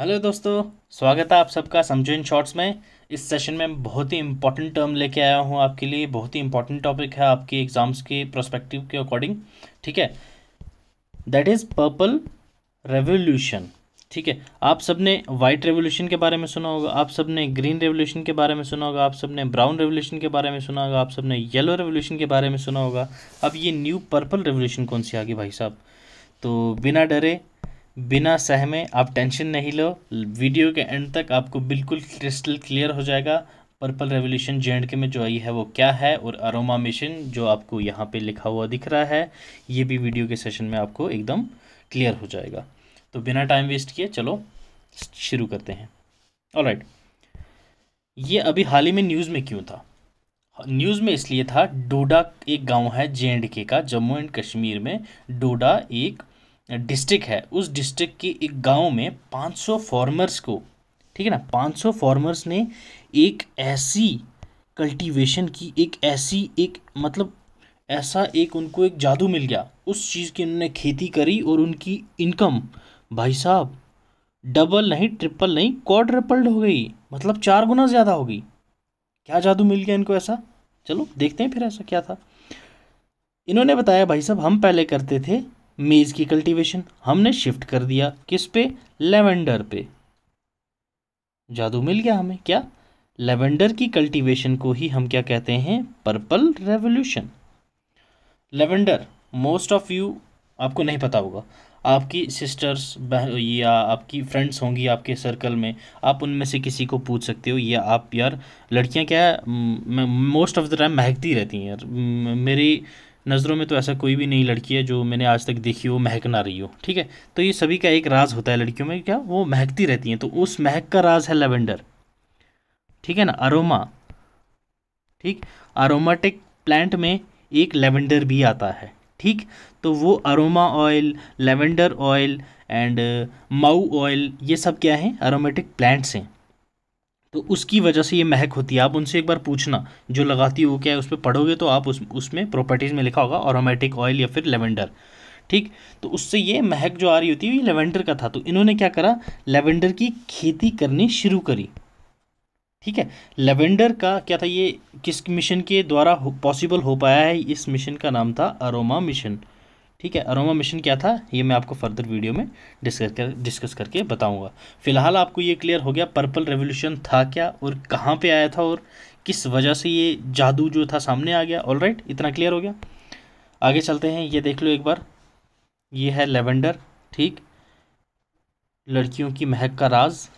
Hello दोस्तों स्वागत है आप सबका समझो इन शॉर्ट्स में इस सेशन में बहुत ही इंपॉर्टेंट टर्म लेके आया हूँ आपके लिए बहुत ही इंपॉर्टेंट टॉपिक है आपकी एग्ज़ाम्स के प्रोस्पेक्टिव के अकॉर्डिंग ठीक है दैट इज़ पर्पल रेवोल्यूशन ठीक है आप सब ने वाइट रेवोल्यूशन के बारे में सुना होगा आप सब ने ग्रीन रेवोल्यूशन के बारे में सुना होगा आप सब ने ब्राउन रेवोल्यूशन के बारे में सुना होगा आप सब ने येलो रेवोल्यूशन के बारे में सुना होगा अब ये न्यू पर्पल रेवोल्यूशन कौन सी आ गई भाई साहब तो बिना डरे बिना सहमे आप टेंशन नहीं लो वीडियो के एंड तक आपको बिल्कुल क्रिस्टल क्लियर हो जाएगा पर्पल रेवोल्यूशन जे के में जो आई है वो क्या है और अरोमा मिशन जो आपको यहाँ पे लिखा हुआ दिख रहा है ये भी वीडियो के सेशन में आपको एकदम क्लियर हो जाएगा तो बिना टाइम वेस्ट किए चलो शुरू करते हैं ऑल ये अभी हाल ही में न्यूज़ में क्यों था न्यूज़ में इसलिए था डोडा एक गांव है जे एंड के का जम्मू एंड कश्मीर में डोडा एक डिस्ट्रिक्ट है उस डिस्ट्रिक्ट के एक गांव में 500 फार्मर्स को ठीक है ना 500 फार्मर्स ने एक ऐसी कल्टीवेशन की एक ऐसी एक मतलब ऐसा एक उनको एक जादू मिल गया उस चीज़ की उन्होंने खेती करी और उनकी इनकम भाई साहब डबल नहीं ट्रिपल नहीं क्वाड्रपल्ड हो गई मतलब चार गुना ज़्यादा हो गई क्या जादू मिल गया इनको ऐसा चलो देखते हैं फिर ऐसा क्या था इन्होंने बताया भाई साहब हम पहले करते थे मेज़ की कल्टीवेशन हमने शिफ्ट कर दिया किस पे लेवेंडर पे जादू मिल गया हमें क्या लेवेंडर की कल्टीवेशन को ही हम क्या कहते हैं purple revolution lavender most of you आपको नहीं पता होगा आपकी सिस्टर्स या आपकी फ्रेंड्स होंगी आपके सर्कल में आप उनमें से किसी को पूछ सकते हो या आप यार लड़कियां क्या है मोस्ट ऑफ द टाइम महकती रहती हैं यार मेरी नज़रों में तो ऐसा कोई भी नहीं लड़की है जो मैंने आज तक देखी हो महक ना रही हो ठीक है तो ये सभी का एक राज होता है लड़कियों में क्या वो महकती रहती हैं तो उस महक का राज है लेवेंडर ठीक है ना अरोमा ठीक अरोमाटिक प्लांट में एक लेवेंडर भी आता है ठीक तो वो aroma oil lavender oil and mauve oil ये सब क्या हैं अरोमेटिक प्लांट्स हैं तो उसकी वजह से ये महक होती है आप उनसे एक बार पूछना जो लगाती हो क्या है उस पर पढ़ोगे तो आप उस उसमें प्रॉपर्टीज़ में लिखा होगा ऑरोमेटिक ऑयल या फिर लेवेंडर ठीक तो उससे ये महक जो आ रही होती है ये लेवेंडर का था तो इन्होंने क्या करा लेवेंडर की खेती करनी शुरू करी ठीक है लेवेंडर का क्या था ये किस मिशन के द्वारा पॉसिबल हो पाया है इस मिशन का नाम था अरोमा मिशन ठीक है अरोमा मिशन क्या था ये मैं आपको फर्दर वीडियो में डिस्कस कर डिस्कस करके बताऊंगा फिलहाल आपको ये क्लियर हो गया पर्पल रेवोल्यूशन था क्या और कहाँ पे आया था और किस वजह से ये जादू जो था सामने आ गया ऑलराइट right, इतना क्लियर हो गया आगे चलते हैं ये देख लो एक बार ये है लेवेंडर ठीक लड़कियों की महक का राज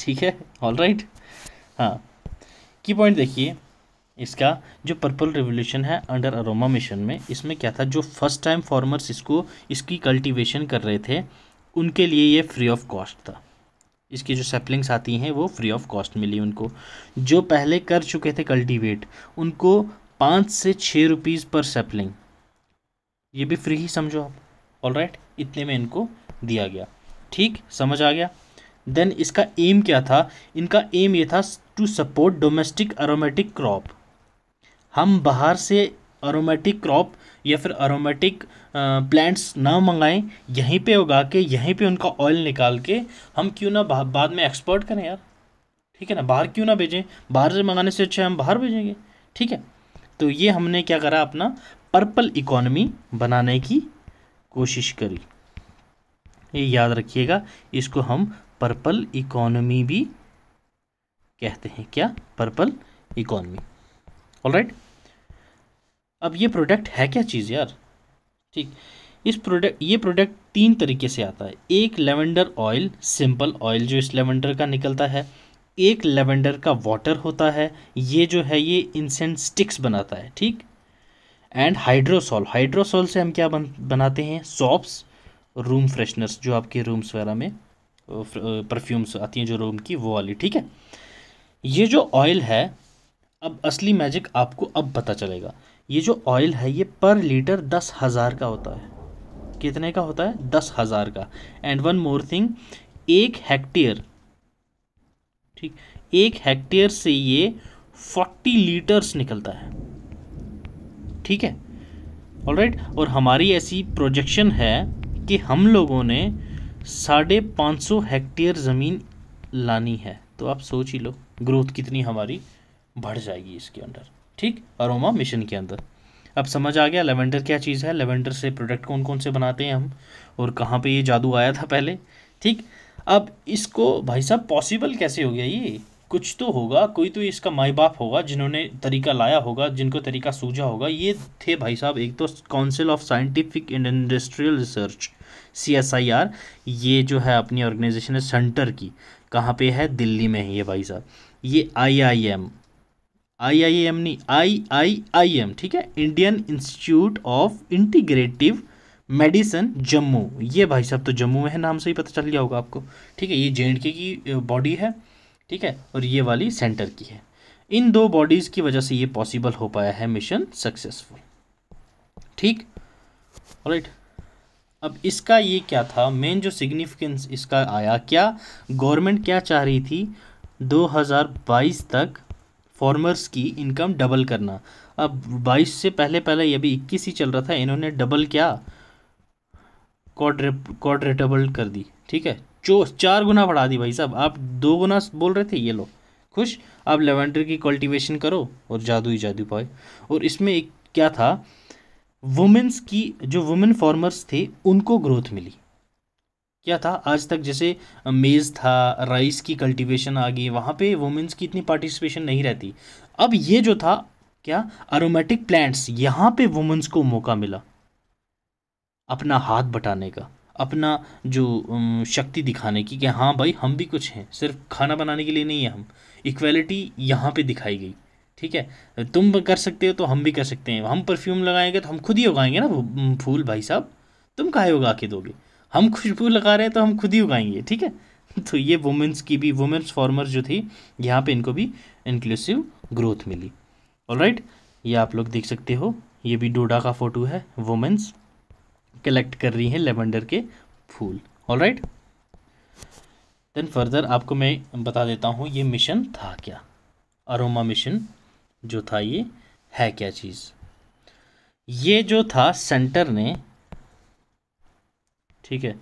ठीक है ऑल राइट right? हाँ की पॉइंट देखिए इसका जो पर्पल रिवोल्यूशन है अंडर अरोमा मिशन में इसमें क्या था जो फर्स्ट टाइम फार्मर्स इसको इसकी कल्टीवेशन कर रहे थे उनके लिए ये फ्री ऑफ कॉस्ट था इसकी जो सेप्लिंग्स आती हैं वो फ्री ऑफ कॉस्ट मिली उनको जो पहले कर चुके थे कल्टीवेट उनको पाँच से छः रुपीज़ पर सेपलिंग ये भी फ्री ही समझो आप ऑल राइट इतने में इनको दिया गया ठीक समझ आ गया देन इसका एम क्या था इनका एम ये था to support domestic aromatic crop हम बाहर से अरोमेटिक क्रॉप या फिर अरोमेटिक प्लांट्स ना मंगाएं यहीं पे उगा के यहीं पे उनका ऑयल निकाल के हम क्यों ना बाद में एक्सपोर्ट करें यार ठीक है ना बाहर क्यों ना भेजें बाहर से मंगाने से अच्छा हम बाहर भेजेंगे ठीक है तो ये हमने क्या करा अपना पर्पल इकोनॉमी बनाने की कोशिश करी ये याद रखिएगा इसको हम पर्पल इकोनॉमी भी कहते हैं क्या पर्पल इकोनॉमी ऑल राइट अब ये प्रोडक्ट है क्या चीज़ यार ठीक इस प्रोडक्ट ये प्रोडक्ट तीन तरीके से आता है एक लेवेंडर ऑयल सिंपल ऑयल जो इस लेवेंडर का निकलता है एक लेवेंडर का वाटर होता है ये जो है ये इंसेंस स्टिक्स बनाता है ठीक एंड हाइड्रोसॉल हाइड्रोसॉल से हम क्या बन, बनाते हैं सॉप्स रूम फ्रेशनर्स जो आपके रूम्स वगैरह में परफ्यूम्स आती हैं जो रूम की वो वाली ठीक है ये जो ऑयल है अब असली मैजिक आपको अब पता चलेगा ये जो ऑयल है ये पर लीटर दस हज़ार का होता है कितने का होता है दस हज़ार का एंड वन मोर थिंग एक हेक्टेयर ठीक एक हेक्टेयर से ये फोर्टी लीटर्स निकलता है ठीक है ऑल राइट और हमारी ऐसी प्रोजेक्शन है कि हम लोगों ने साढ़े पाँच सौ हेक्टेयर ज़मीन लानी है तो आप सोच ही लो ग्रोथ कितनी हमारी बढ़ जाएगी इसके अंदर ठीक अरोमा मिशन के अंदर अब समझ आ गया लेवेंडर क्या चीज़ है लेवेंडर से प्रोडक्ट कौन कौन से बनाते हैं हम और कहाँ पे ये जादू आया था पहले ठीक अब इसको भाई साहब पॉसिबल कैसे हो गया ये कुछ तो होगा कोई तो इसका माई बाप होगा जिन्होंने तरीका लाया होगा जिनको तरीका सूझा होगा ये थे भाई साहब एक तो council of scientific and industrial research C S I R ये जो है अपनी ऑर्गेनाइजेशन है सेंटर की कहाँ पर है दिल्ली में है ये भाई साहब ये आई I am I I am नहीं आई आई आई एम ठीक है Indian Institute of Integrative Medicine Jammu ये भाई साहब तो जम्मू में है नाम से ही पता चल गया होगा आपको ठीक है ये जे एंड के की बॉडी है ठीक है और ये वाली सेंटर की है इन दो बॉडीज़ की वजह से ये पॉसिबल हो पाया है मिशन सक्सेसफुल ठीक राइट अब इसका ये क्या था मेन जो सिग्निफिकेंस इसका आया क्या गवर्नमेंट क्या चाह रही थी 2022 तक फार्मर्स की इनकम डबल करना अब बाईस से पहले पहले ये भी इक्कीस ही चल रहा था इन्होंने डबल क्या क्वाड्रेटबल कर दी ठीक है चो चार गुना बढ़ा दी भाई साहब आप दो गुना बोल रहे थे ये लो खुश आप लेवेंडर की कल्टीवेशन करो और जादू ही जादू पाए और इसमें एक क्या था वुमेंस की जो वुमेन फार्मर्स थे उनको ग्रोथ मिली क्या था आज तक जैसे मेज़ था राइस की कल्टीवेशन आ गई वहाँ पे वुमेंस की इतनी पार्टिसिपेशन नहीं रहती अब ये जो था क्या अरोमेटिक प्लांट्स यहाँ पे वुमेंस को मौका मिला अपना हाथ बटाने का अपना जो शक्ति दिखाने की कि हाँ भाई हम भी कुछ हैं सिर्फ खाना बनाने के लिए नहीं है हम इक्वेलिटी यहाँ पे दिखाई गई ठीक है तुम कर सकते हो तो हम भी कर सकते हैं हम परफ्यूम लगाएंगे तो हम खुद ही उगाएंगे ना फूल भाई साहब तुम काहे उगा के दोगे हम खुशबू लगा रहे हैं तो हम खुद ही उगाएंगे ठीक है तो ये वुमेंस की भी वुमेंस फार्मर जो थी यहाँ पे इनको भी इंक्लूसिव ग्रोथ मिली ऑलराइट ये आप लोग देख सकते हो ये भी डोडा का फोटो है वुमेंस कलेक्ट कर रही हैं लेवेंडर के फूल ऑलराइट देन फर्दर आपको मैं बता देता हूँ ये मिशन था क्या अरोमा मिशन जो था ये है क्या चीज़ ये जो था सेंटर ने ठीक है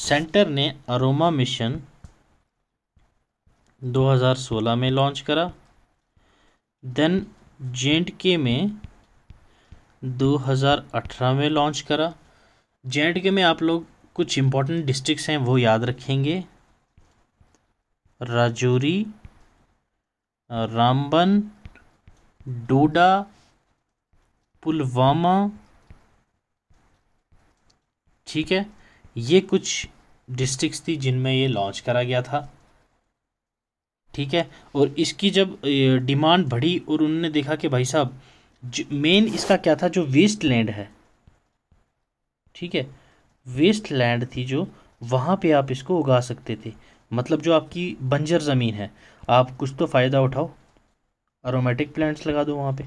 सेंटर ने अरोमा मिशन 2016 में लॉन्च करा देन जे के में 2018 में लॉन्च करा जे के में आप लोग कुछ इम्पोर्टेंट डिस्ट्रिक्ट्स हैं वो याद रखेंगे राजौरी रामबन डोडा पुलवामा ठीक है ये कुछ डिस्ट्रिक्स थी जिनमें ये लॉन्च करा गया था ठीक है और इसकी जब डिमांड बढ़ी और उन्होंने देखा कि भाई साहब मेन इसका क्या था जो वेस्ट लैंड है ठीक है वेस्ट लैंड थी जो वहाँ पे आप इसको उगा सकते थे मतलब जो आपकी बंजर ज़मीन है आप कुछ तो फ़ायदा उठाओ अरोमेटिक प्लांट्स लगा दो वहाँ पे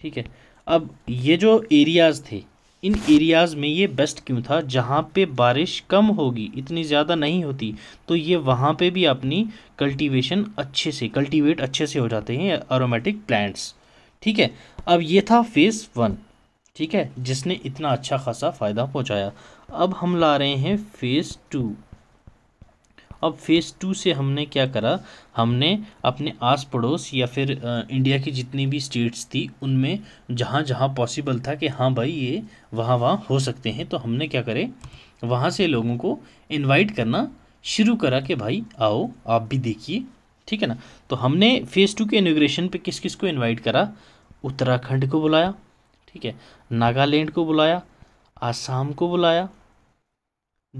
ठीक है अब ये जो एरियाज़ थे इन एरियाज़ में ये बेस्ट क्यों था जहाँ पे बारिश कम होगी इतनी ज़्यादा नहीं होती तो ये वहाँ पे भी अपनी कल्टीवेशन अच्छे से कल्टीवेट अच्छे से हो जाते हैं अरोमेटिक प्लांट्स ठीक है अब ये था फेज़ वन ठीक है जिसने इतना अच्छा खासा फ़ायदा पहुँचाया अब हम ला रहे हैं फेज़ टू अब फेज़ टू से हमने क्या करा हमने अपने आस पड़ोस या फिर इंडिया की जितनी भी स्टेट्स थी उनमें जहाँ जहाँ पॉसिबल था कि हाँ भाई ये वहाँ वहाँ हो सकते हैं तो हमने क्या करे वहाँ से लोगों को इन्वाइट करना शुरू करा कि भाई आओ आप भी देखिए ठीक है ना तो हमने फेज़ टू के इनोग्रेशन पे किस किस को इनवाइट करा उत्तराखंड को बुलाया ठीक है नागालैंड को बुलाया आसाम को बुलाया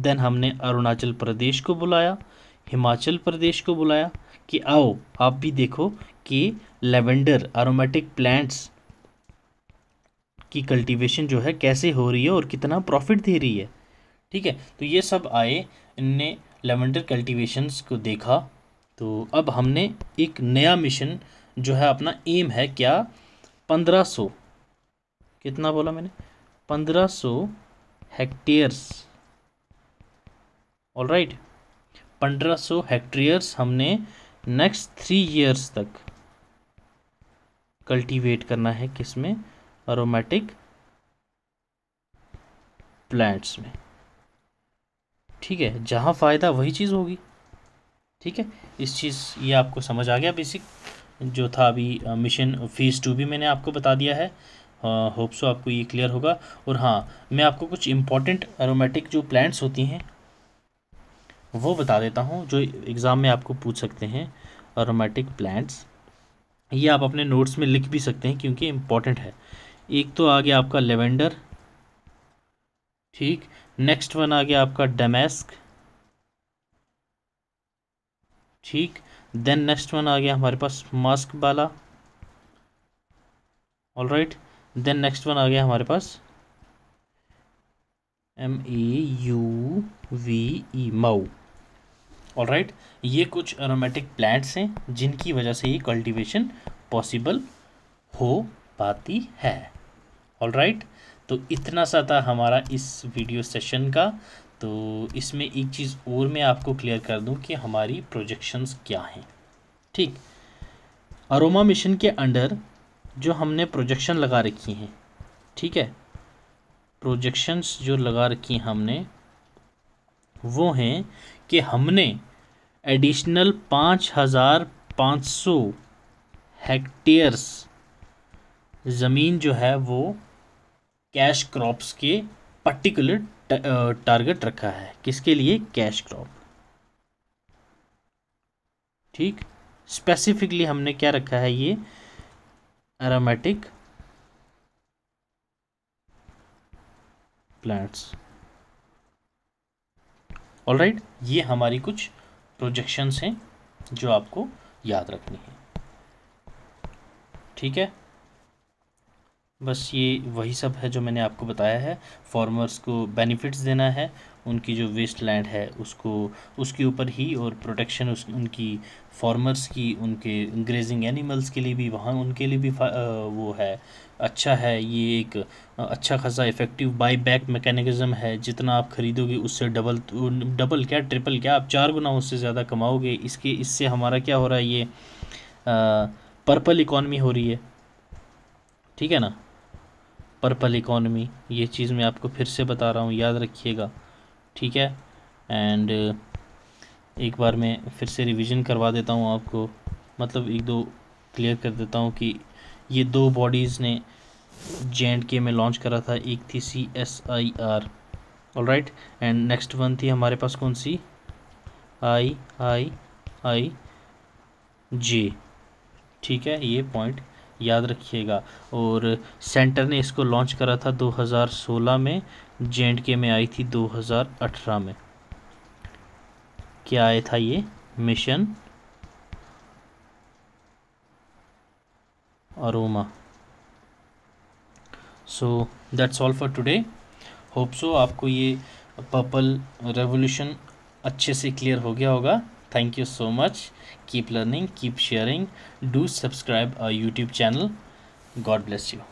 देन हमने अरुणाचल प्रदेश को बुलाया हिमाचल प्रदेश को बुलाया कि आओ आप भी देखो कि लेवेंडर अरोमेटिक प्लांट्स की कल्टीवेशन जो है कैसे हो रही है और कितना प्रॉफिट दे रही है ठीक है तो ये सब आए इनने लेवेंडर कल्टीवेशंस को देखा तो अब हमने एक नया मिशन जो है अपना एम है क्या पंद्रह सौ कितना बोला मैंने पंद्रह सौ हेक्टेयर्स ऑल राइट पंद्रह सौ हेक्टेयर्स हमने नेक्स्ट थ्री ईयर्स तक कल्टीवेट करना है किसमें अरोमेटिक प्लांट्स में ठीक है जहाँ फ़ायदा वही चीज़ होगी ठीक है इस चीज़ ये आपको समझ आ गया बेसिक जो था अभी मिशन फ़ेज़ टू भी मैंने आपको बता दिया है होप्सो आपको ये क्लियर होगा और हाँ मैं आपको कुछ इम्पॉर्टेंट एरोमेटिक जो प्लांट्स होती हैं वो बता देता हूँ जो एग्ज़ाम में आपको पूछ सकते हैं अरोमेटिक प्लांट्स ये आप अपने नोट्स में लिख भी सकते हैं क्योंकि इम्पॉर्टेंट है एक तो आ गया आपका लेवेंडर ठीक नेक्स्ट वन आ गया आपका डेमेस्क ठीक देन नेक्स्ट वन आ गया हमारे पास मास्क वाला all right then next one आ गया हमारे पास M A U V E mauve all right ये कुछ एरोमेटिक प्लांट्स हैं जिनकी वजह से ये कल्टिवेशन पॉसिबल हो पाती है ऑल राइट right? तो इतना सा था हमारा इस वीडियो सेशन का तो इसमें एक चीज़ और मैं आपको क्लियर कर दूं कि हमारी प्रोजेक्शंस क्या हैं ठीक अरोमा मिशन के अंडर जो हमने प्रोजेक्शन लगा रखी हैं ठीक है प्रोजेक्शंस जो लगा रखी हैं हमने वो हैं कि हमने एडिशनल पाँच हज़ार पाँच सौ हेक्टेयर्स ज़मीन जो है वो कैश क्रॉप्स के पर्टिकुलर टारगेट रखा है किसके लिए कैश क्रॉप ठीक स्पेसिफिकली हमने क्या रखा है ये एरोमेटिक प्लांट्स ऑलराइट ये हमारी कुछ प्रोजेक्शंस हैं जो आपको याद रखनी है ठीक है बस ये वही सब है जो मैंने आपको बताया है फार्मर्स को बेनिफिट्स देना है उनकी जो वेस्ट लैंड है उसको उसके ऊपर ही और प्रोटेक्शन उस उनकी फार्मर्स की उनके ग्रेजिंग एनिमल्स के लिए भी वहाँ उनके लिए भी वो है अच्छा है ये एक अच्छा खासा इफ़ेक्टिव बाई बैक मैकेनिज़म है जितना आप ख़रीदोगे उससे डबल डबल क्या ट्रिपल क्या आप चार गुना उससे ज़्यादा कमाओगे इसके इससे हमारा क्या हो रहा है ये पर्पल इकॉनमी हो रही है ठीक है ना पर्पल इकोनॉमी ये चीज़ मैं आपको फिर से बता रहा हूँ याद रखिएगा ठीक है एंड uh, एक बार मैं फिर से रिवीजन करवा देता हूँ आपको मतलब एक दो क्लियर कर देता हूँ कि ये दो बॉडीज़ ने जे एंड के में लॉन्च करा था एक थी C S I R all right and next one थी हमारे पास कौन सी आई आई आई जे ठीक है ये पॉइंट याद रखिएगा और सेंटर ने इसको लॉन्च करा था 2016 में जे के में आई थी 2018 में क्या आया था ये mission aroma so that's all for today hope so आपको ये पर्पल रेवोल्यूशन अच्छे से क्लियर हो गया होगा thank you so much keep learning keep sharing do subscribe our youtube channel god bless you